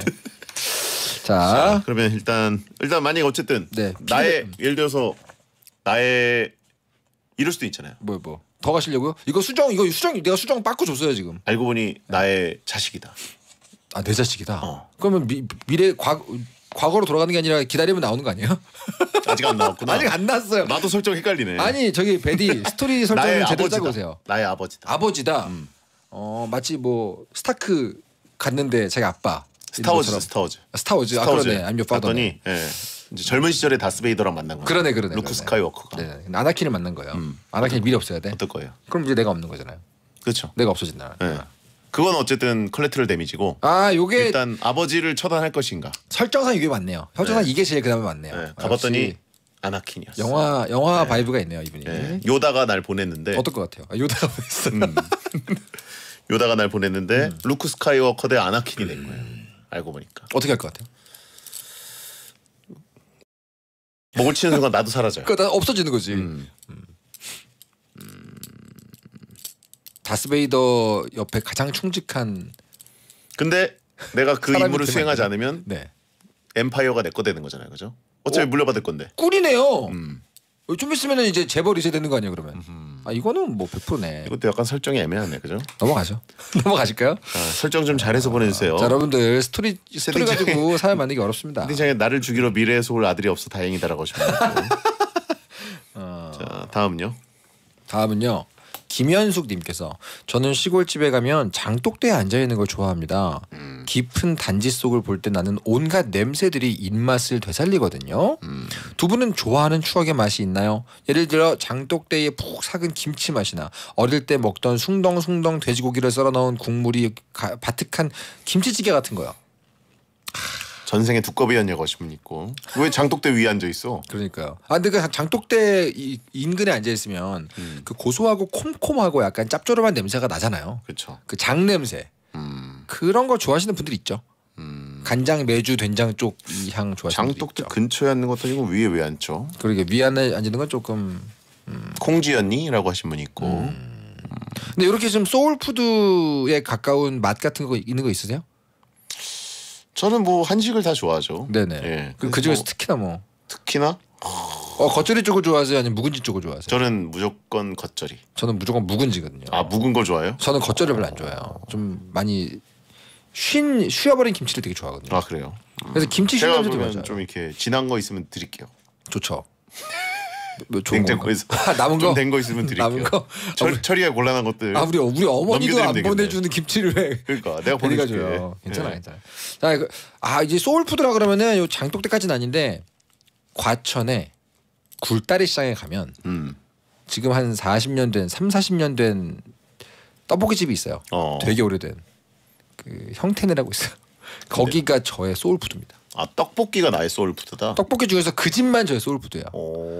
자. 자, 그러면 일단 일단 만약 어쨌든 네, 나의 필요... 예를 들어서 나의 이럴 수도 있잖아요. 뭐 뭐. 더 가시려고요? 이거 수정 이거 수정 내가 수정 빠꾸 줬어요 지금. 알고 보니 나의 자식이다. 아내 자식이다. 어. 그러면 미, 미래 과 과거로 돌아가는 게 아니라 기다리면 나오는 거 아니에요? 아직 안 나왔구나. 아직 안나어요 나도 설정 헷갈리네. 아니 저기 베디 스토리 설정을 제대로 짜고 오세요. 나의 아버지다. 아버지다. 음. 어 마치 뭐 스타크 갔는데 제가 아빠. 스타워즈 스타워즈. 스타워즈. 아, 아 그러네. I'm y o 더니 이제 젊은 시절에 다스베이더랑 만난 거예요. 그러네 그러네. 루크 스카이워커가. 네, 아나킨을 만난 거예요. 음. 아나킨 미리 없어야 돼. 어떨 거예요? 그럼 이제 내가 없는 거잖아요. 그렇죠. 내가 없어진다. 네. 아. 그건 어쨌든 컬렉트럴 데미지고. 아, 요게 일단 아버지를 처단할 것인가. 설정상 이게 맞네요. 설정상 네. 이게 제일 그다음에 맞네요. 네. 가봤더니 아나킨이었어. 영화 영화 네. 바이브가 있네요 이분이. 네. 요다가 날 보냈는데. 어떨 것 같아요? 아, 요다가 보냈어. 음. 요다가 날 보냈는데 음. 루크 스카이워커 대 아나킨이 된 거예요. 알고 보니까. 어떻게 할것 같아요? 목을 치는 순간 나도 사라져요. 그러니까 없어지는 거지. 음. 음. 다스베이더 옆에 가장 충직한. 근데 내가 그 임무를 수행하지 않으면 네. 엠파이어가 내거 되는 거잖아요, 그죠? 어차피 오, 어? 물려받을 건데. 꿀이네요. 음. 좀 있으면 이제 재벌 이세 되는 거 아니에요 그러면? 아 이거는 뭐 100%네. 이것도 약간 설정이 애매하네, 그죠? 넘어가죠. 넘어가실까요? 아, 설정 좀 잘해서 아, 보내주세요. 자, 여러분들 스토리 스토리 가지고 사연 만들기 어렵습니다. 세상에 나를 주기로 미래에 속을 아들이 없어 다행이다라고 하십니다. 어. 자 다음요. 다음은요. 김현숙님께서 저는 시골집에 가면 장독대에 앉아 있는 걸 좋아합니다. 음. 깊은 단지 속을 볼 때 나는 온갖 냄새들이 입맛을 되살리거든요. 음. 두 분은 좋아하는 추억의 맛이 있나요? 예를 들어 장독대에 푹 삭은 김치 맛이나 어릴 때 먹던 숭덩숭덩 돼지고기를 썰어 넣은 국물이 가, 바특한 김치찌개 같은 거요. 하. 전생에 두꺼비였냐고 있고왜 장독대 위에 앉아 있어? 그러니까요. 아 근데 그 장독대 이, 인근에 앉아 있으면 음. 그 고소하고 콤콤하고 약간 짭조름한 냄새가 나잖아요. 그렇죠. 그 장 냄새. 음. 그런 거 좋아하시는 분들 있죠. 음. 간장, 매주, 된장 쪽이향 좋아하시는 장독대 근처에 앉는 것도 아니고 위에 왜 앉죠? 그러게 위에 앉는 아건 조금 음. 콩지였니라고 하신 분 있고. 음. 근데 이렇게 좀 소울푸드에 가까운 맛 같은 거 있는 거 있으세요? 저는 뭐 한식을 다 좋아하죠. 네네. 예. 그, 그 중에서 뭐, 특히나 뭐 특히나 어 겉절이 쪽을 좋아하세요 아니면 묵은지 쪽을 좋아하세요? 저는 무조건 겉절이. 저는 무조건 묵은지거든요. 아 묵은 걸 좋아해요? 저는 겉절이 별로 안 좋아해요. 좀 많이 쉰 쉬어버린 김치를 되게 좋아하거든요. 아 그래요? 그래서 김치 음. 제가 도 맞아요. 좀 이렇게 진한 거 있으면 드릴게요. 좋죠. 뭐냉장고거 있어. 아, 남은 거된거 있으면 드릴게요. 남은 거 처, 처리가 곤란한 것들. 아 우리 우리 어머니도 안 보내주는 김치를 왜? 그러니까 내가 보내줘요. 괜찮아 네. 괜찮아. 자, 그, 아 이제 소울푸드라 그러면은 요 장독대까지는 아닌데 과천에 굴다리 시장에 가면 음. 지금 한 40년 된 3, 40년 된 떡볶이 집이 있어요. 어. 되게 오래된 그 형태네라고 있어요. 거기가 네. 저의 소울푸드입니다. 아 떡볶이가 나의 소울푸드다. 떡볶이 중에서 그 집만 저의 소울푸드야.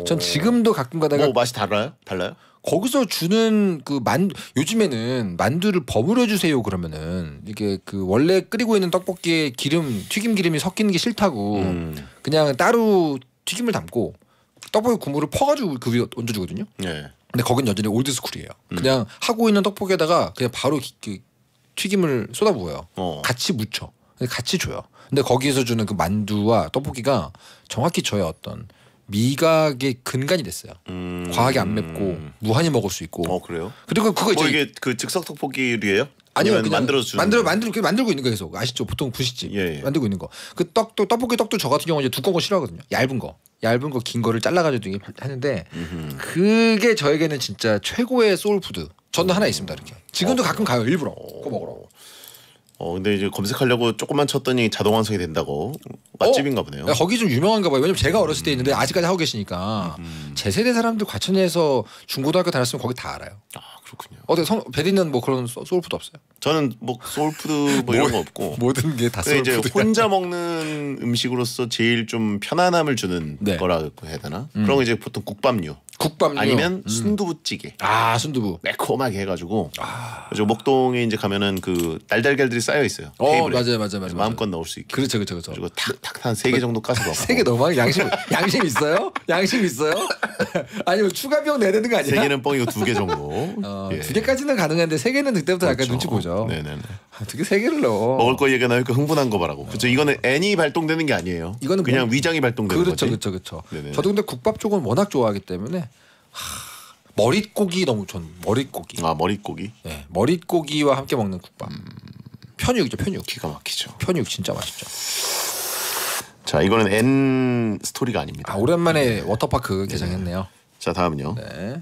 전 지금도 가끔 가다가 뭐 맛이 달라요? 달라요? 거기서 주는 그 만 요즘에는 만두를 버무려 주세요 그러면은 이게 그 원래 끓이고 있는 떡볶이에 기름 튀김 기름이 섞이는 게 싫다고 음. 그냥 따로 튀김을 담고 떡볶이 국물을 퍼가지고 그 위에 얹어주거든요. 네. 근데 거긴 여전히 올드 스쿨이에요. 음. 그냥 하고 있는 떡볶이에다가 그냥 바로 기, 기, 그 튀김을 쏟아부어요. 어. 같이 묻혀. 같이 줘요. 근데 거기에서 주는 그 만두와 떡볶이가 정확히 저의 어떤 미각의 근간이 됐어요. 음... 과하게 안 맵고 무한히 먹을 수 있고. 어 그래요? 그리고 그거 뭐 이제... 이게 그 즉석 떡볶이류예요? 아니요 그냥 만들어 주는 만들어 만들고 만들고 있는 거 계속 아시죠 보통 부시집 예, 예. 만들고 있는 거그 떡도 떡볶이 떡도 저 같은 경우 이제 두꺼운 거 싫어하거든요 얇은 거 얇은 거 긴 거를 잘라가지고 하는데 음흠. 그게 저에게는 진짜 최고의 소울푸드 저는 하나 있습니다 이렇게 지금도 어. 가끔 가요 일부러 그거 어. 먹으러 어 근데 이제 검색하려고 조금만 쳤더니 자동 완성이 된다고 맛집인가 어, 보네요. 야, 거기 좀 유명한가 봐요. 왜냐면 제가 어렸을 때 있는데 아직까지 하고 계시니까 음. 제 세대 사람들 과천에서 중고등학교 다녔으면 거기 다 알아요. 아, 그렇군요. 어때 성 베디는 뭐 그런 소울푸드 없어요? 저는 뭐 소울푸드 뭐 이런 거 없고 모든 게 다 소울푸드. 이제 혼자 먹는 음식으로서 제일 좀 편안함을 주는 네. 거라고 해야 되나? 음. 그런 이제 보통 국밥류. 국밥류 아니면 음. 순두부찌개. 아 순두부. 매콤하게 해가지고. 아. 그래 목동에 이제 가면은 그 날달걀들이 쌓여 있어요. 어 테이블에. 맞아요 맞아요 맞아요. 마음껏 넣을 수 있게. 그렇죠 그렇죠 그렇죠. 그리고 탁탁한세 개 정도 까서 먹고. 세개 너무 양심 양심 있어요? 양심 있어요? 아니면 추가 비용 내야 되는 거 아니야? 세 개는 뻥이고 두개 정도. 어. 어, 예. 두 개까지는 가능한데 세 개는 그때부터 그렇죠. 약간 눈치 보죠. 네네네. 아, 어떻게 세 개를 넣어? 먹을 거 얘기가 나니까 흥분한 거 봐라고. 그렇죠. 이거는 N이 발동되는 게 아니에요. 이거는 그냥 뭐... 위장이 발동되는 그렇죠, 거지. 그렇죠, 그렇죠, 그렇죠. 저도 근데 국밥 쪽은 워낙 좋아하기 때문에 머릿고기 너무 전 머릿고기. 아 머릿고기. 네, 머릿고기와 함께 먹는 국밥. 음... 편육이죠, 편육. 기가 막히죠. 편육 진짜 맛있죠. 자, 이거는 N 스토리가 아닙니다. 아, 오랜만에 네. 워터파크 개장했네요. 자, 다음은요. 네.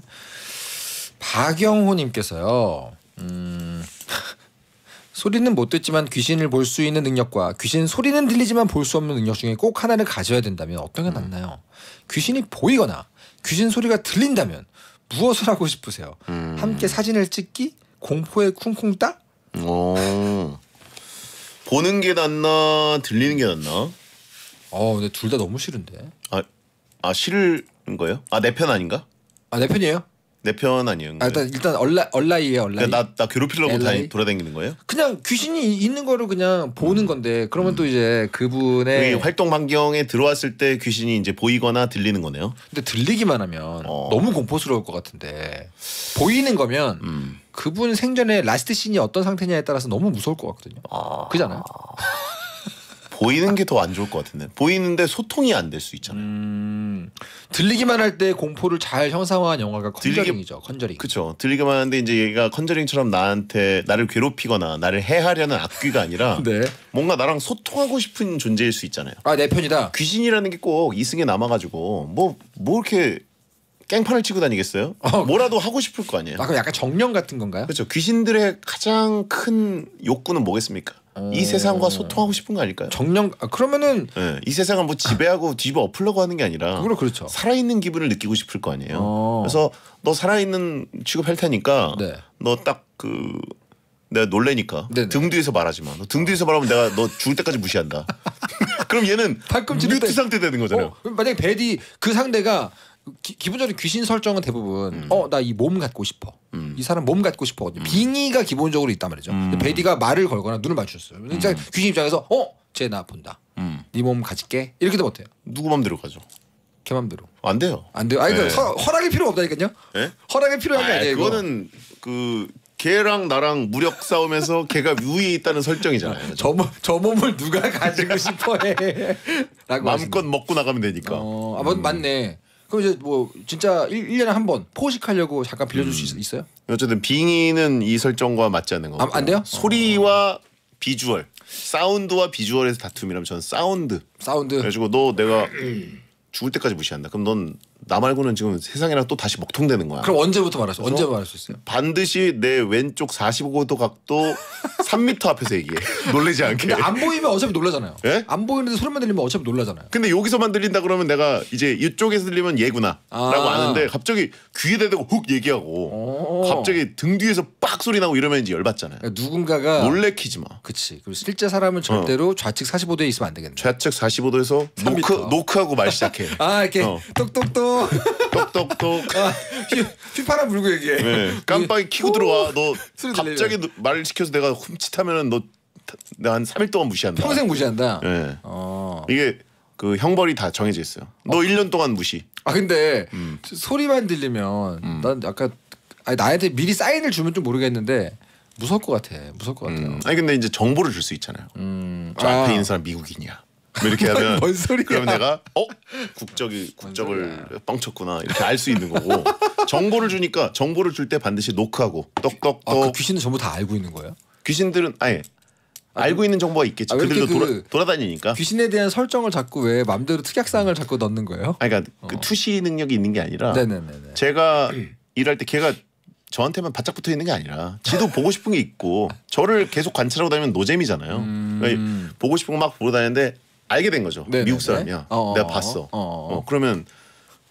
박영호님께서요. 음, 소리는 못 듣지만 귀신을 볼 수 있는 능력과 귀신 소리는 들리지만 볼 수 없는 능력 중에 꼭 하나를 가져야 된다면 어떤 게낫나요 음. 귀신이 보이거나 귀신 소리가 들린다면 무엇을 하고 싶으세요? 음. 함께 사진을 찍기? 공포에 쿵쿵 따? 어. 보는 게 낫나 들리는 게 낫나? 어, 근데 둘 다 너무 싫은데. 아, 아 싫은 거예요? 아 내 편 아닌가? 아 내 편이에요? 내편 아니에요. 아, 일단 일단 얼라 얼라이에 얼라이. 나나 괴롭히려고 다 돌아다니는 거예요? 그냥 귀신이 있는 거를 그냥 보는 음. 건데 그러면 음. 또 이제 그분의 그 활동 환경에 들어왔을 때 귀신이 이제 보이거나 들리는 거네요. 근데 들리기만 하면 어. 너무 공포스러울 것 같은데 보이는 거면 음. 그분 생전에 라스트 씬이 어떤 상태냐에 따라서 너무 무서울 것 같거든요. 아. 그잖아요. 보이는 게 더 안 좋을 것 같은데 보이는데 소통이 안 될 수 있잖아요. 음, 들리기만 할 때 공포를 잘 형상화한 영화가 컨저링이죠. 들리기, 컨저링. 그렇죠. 들리기만 하는데 이제 얘가 컨저링처럼 나한테 나를 괴롭히거나 나를 해하려는 악귀가 아니라 네. 뭔가 나랑 소통하고 싶은 존재일 수 있잖아요. 아 내 편이다. 귀신이라는 게 꼭 이승에 남아가지고 뭐뭐 뭐 이렇게 깽판을 치고 다니겠어요? 어, 그 뭐라도 하고 싶을 거 아니에요. 아, 그럼 약간 정령 같은 건가요? 그렇죠. 귀신들의 가장 큰 욕구는 뭐겠습니까? 이 어. 세상과 소통하고 싶은 거 아닐까요? 정령 아, 그러면은 네, 이 세상을 뭐 지배하고 아. 뒤집어 엎으려고 하는 게 아니라 그럼 그렇죠. 살아있는 기분을 느끼고 싶을 거 아니에요. 어. 그래서 너 살아있는 취급할 테니까 네. 너딱 그 내가 놀래니까 네네. 네. 등 뒤에서 말하지 마. 너등 뒤에서 말하면 내가 너 죽을 때까지 무시한다. 그럼 얘는 팔꿈치 뮤트 상태 되는 거잖아요. 어, 만약에 배디 그 상대가 기, 기본적으로 귀신 설정은 대부분 음. 어나 이 몸 갖고 싶어. 이 사람 몸 갖고 싶어거든요. 음. 빙의가 기본적으로 있단 말이죠. 음. 베디가 말을 걸거나 눈을 맞췄어요. 그러니까 음. 귀신 입장에서 어? 쟤 나 본다. 네몸 가질게. 이렇게도 못해요. 누구 맘대로 가죠? 걔 맘대로. 안 돼요. 안 돼요. 아니 네. 그 허락이 필요 없다니까요. 네? 허락이 필요한 게 아니, 에요 그거는 그 걔랑 나랑 무력 싸움에서 걔가 위에 있다는 설정이잖아요. 저, 몸, 저 몸을 누가 가지고 싶어해. 마음껏 하시네. 먹고 나가면 되니까. 어, 아, 음. 맞네. 그럼 이제 뭐 진짜 1년에한 번 포식하려고 잠깐 빌려줄 수 있, 음. 어요 어쨌든 빙의는 이 설정과 맞지 않는 거. 아, 안 돼요? 소리와 비주얼, 사운드와 비주얼에서 다툼이라면 저는 사운드. 사운드. 그래가지고 너 내가 죽을 때까지 무시한다. 그럼 넌나 말고는 지금 세상이랑 또 다시 먹통되는 거야. 그럼 언제부터 말할 수 언제 말할 수 있어요? 반드시 내 왼쪽 45도 각도 3 m 앞에서 얘기해. 놀래지 않게. 근데 안 보이면 어차피 놀라잖아요. 예? 안 보이는데 소리만 들리면 어차피 놀라잖아요. 근데 여기서만 들린다 그러면 내가 이제 이쪽에서 들리면 얘구나라고 아. 아는데 갑자기 귀에 대고 훅 얘기하고 어. 갑자기 등 뒤에서 빡 소리 나고 이러면 이제 열받잖아요. 그러니까 누군가가 놀래키지 마. 그렇지그럼 실제 사람은 어. 절대로 어. 좌측 45도에 있으면 안 되겠네. 좌측 45도에서 노크 노크하고 말 시작해. 아 이렇게 어. 똑똑똑. 어. 똑똑똑. 아, 휘파람 불고 얘기해. 네. 깜빡이 그 키고 들어와. 너 갑자기 말을 시켜서 내가 훔칫하면은 너내한 3일 동안 무시한다. 평생 무시한다. 네. 어. 이게 그 형벌이 다 정해져 있어요. 너 어. 1년 동안 무시. 아 근데 음. 소리만 들리면 음. 난 아까 아니 나한테 미리 사인을 주면 좀 모르겠는데 무서울 것 같아. 무서울 것 음. 같아요. 음. 아니 근데 이제 정보를 줄 수 있잖아요. 음. 저 아. 앞에 있는 사람 미국인이야. 뭐 이렇게 하면 뭔 소리야? 그럼 내가 어 국적이 국적을 뻥쳤구나 이렇게 알 수 있는 거고 정보를 주니까 정보를 줄 때 반드시 노크하고 떡떡떡 아, 그 귀신은 전부 다 알고 있는 거예요? 귀신들은 아예 아, 알고 그 있는 정보가 있겠지. 아, 그들도 그 돌아, 다니니까 귀신에 대한 설정을 자꾸 왜마음대로 특약사항을 자꾸 넣는 거예요? 아니, 그러니까 그 어. 그 투시 능력이 있는 게 아니라 네네네네. 제가 일할 때 걔가 저한테만 바짝 붙어 있는 게 아니라 지도 보고 싶은 게 있고 저를 계속 관찰하고 다니면 노잼이잖아요. 음... 그러니까 보고 싶은 거 막 보고 다니는데 알게 된 거죠. 네네네. 미국 사람이야. 어어. 어, 내가 봤어. 어, 어. 어 그러면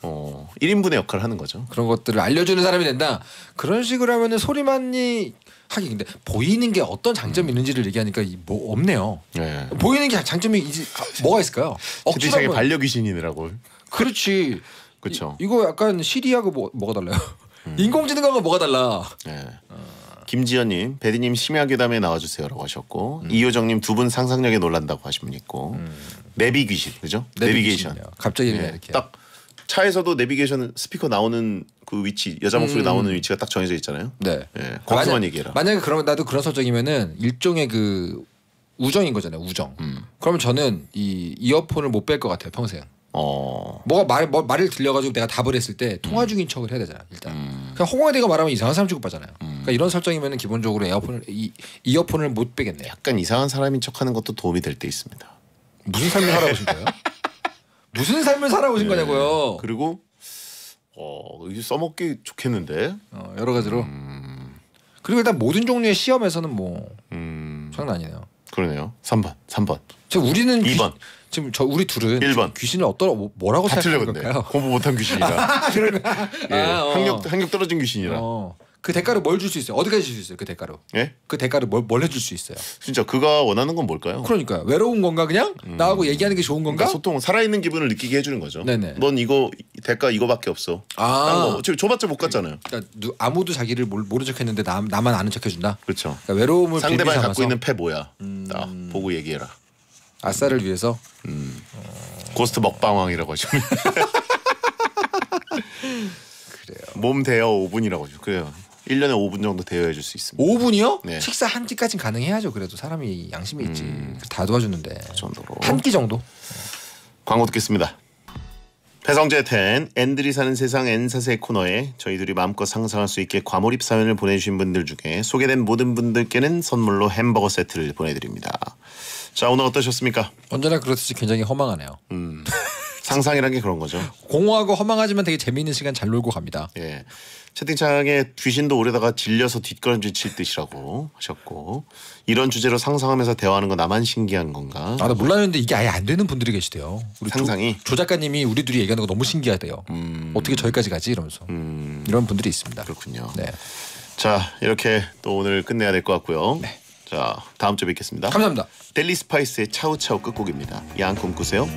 어, 1인분의 역할을 하는 거죠. 그런 것들을 알려주는 사람이 된다. 그런 식으로 하면 소리만이 하긴 근데 보이는 게 어떤 장점이 음. 있는지를 얘기하니까 뭐 없네요. 네. 보이는 게 장점이 이지 뭐가 있을까요? 억지로 자 반려귀신이라고. 그렇지. 그쵸. 이, 이거 약간 시리하고 뭐, 뭐가 달라요? 음. 인공지능하고 뭐가 달라? 네. 김지연님, 배디님 심야괴담에 나와주세요라고 하셨고 음. 이효정님 두 분 상상력에 놀란다고 하신 분 있고 음. 내비 귀신 그죠? 내비게이션. 내비 갑자기 네, 이렇게 딱 차에서도 내비게이션 스피커 나오는 그 위치 여자 목소리 음. 나오는 위치가 딱 정해져 있잖아요. 네. 예. 거기서만 얘기해라. 만약에 그러면 나도 그런 설정이면은 일종의 그 우정인 거잖아요. 우정. 음. 그러면 저는 이 이어폰을 못 뺄 것 같아요. 평생. 어. 뭐가 말, 뭐, 말을 들려가지고 내가 답을 했을 때 통화 음. 중인 척을 해야 되잖아 일단. 음. 그러니까 홍대가 말하면 이상한 사람 취급받잖아요. 음. 그러니까 이런 설정이면 기본적으로 에어폰을 이, 이어폰을 못 빼겠네요. 약간 이상한 사람인 척하는 것도 도움이 될 때 있습니다. 무슨 삶을 살아보신 거예요? 무슨 삶을 살아보신 예. 네. 거냐고요. 그리고 어, 이게 써먹기 좋겠는데. 어, 여러 가지로. 음... 그리고 일단 모든 종류의 시험에서는 뭐 음... 장난 아니네요. 그러네요. 3번, 3번. 저 우리는 2번. 지금 저 우리 둘은 1번. 귀신을 어떠 뭐, 뭐라고 생각할까요? 공부 못한 귀신이라. 아, 예, 아, 어. 학력 학력 떨어진 귀신이라. 어. 그 대가로 뭘 줄 수 있어요? 어디까지 줄 수 있어요? 그 대가로? 예? 그 대가로 뭘, 뭘 해줄 수 있어요? 진짜 그가 원하는 건 뭘까요? 그러니까 외로운 건가 그냥 음. 나하고 얘기하는 게 좋은 건가? 그러니까 소통 살아있는 기분을 느끼게 해주는 거죠. 네네. 넌 이거 대가 이거밖에 없어. 아, 지금 줘봤자 못 갔잖아요. 그러니까 누, 아무도 자기를 모르, 모른 척했는데 나, 나만 아는 척 해준다. 그렇죠. 그러니까 외로움을 상대방이 갖고 있는 패 뭐야? 음... 나 보고 얘기해라. 아싸를 위해서 음. 고스트 먹방왕이라고 하죠. 그래요. 몸 대여 5분이라고 하죠. 그래요. 1년에 5분 정도 대여해 줄 수 있습니다. 5분이요? 네. 식사 한 끼까진 가능해야죠. 그래도 사람이 양심이 있지. 음. 다 도와주는데. 그 정도로. 한끼 정도? 광고 듣겠습니다. 배성재 텐 앤들이 사는 세상 N사세 코너에 저희들이 마음껏 상상할 수 있게 과몰입 사연을 보내주신 분들 중에 소개된 모든 분들께는 선물로 햄버거 세트를 보내드립니다. 자 오늘 어떠셨습니까? 언제나 그렇듯이 굉장히 허망하네요. 음, 상상이란 게 그런 거죠. 공허하고 허망하지만 되게 재미있는 시간 잘 놀고 갑니다. 예. 채팅창에 귀신도 오래다가 질려서 뒷걸음질 칠 듯이라고 하셨고 이런 주제로 상상하면서 대화하는 거 나만 신기한 건가? 아, 나 몰랐는데 이게 아예 안 되는 분들이 계시대요. 우리 상상이 조, 조 작가님이 우리 둘이 얘기하는 거 너무 신기하대요. 음... 어떻게 저기까지 가지 이러면서 음... 이런 분들이 있습니다. 그렇군요. 네. 자 이렇게 또 오늘 끝내야 될 것 같고요. 네. 자 다음 주에 뵙겠습니다. 감사합니다. 델리 스파이스의 차우차우 끝곡입니다. 양 꿈꾸세요.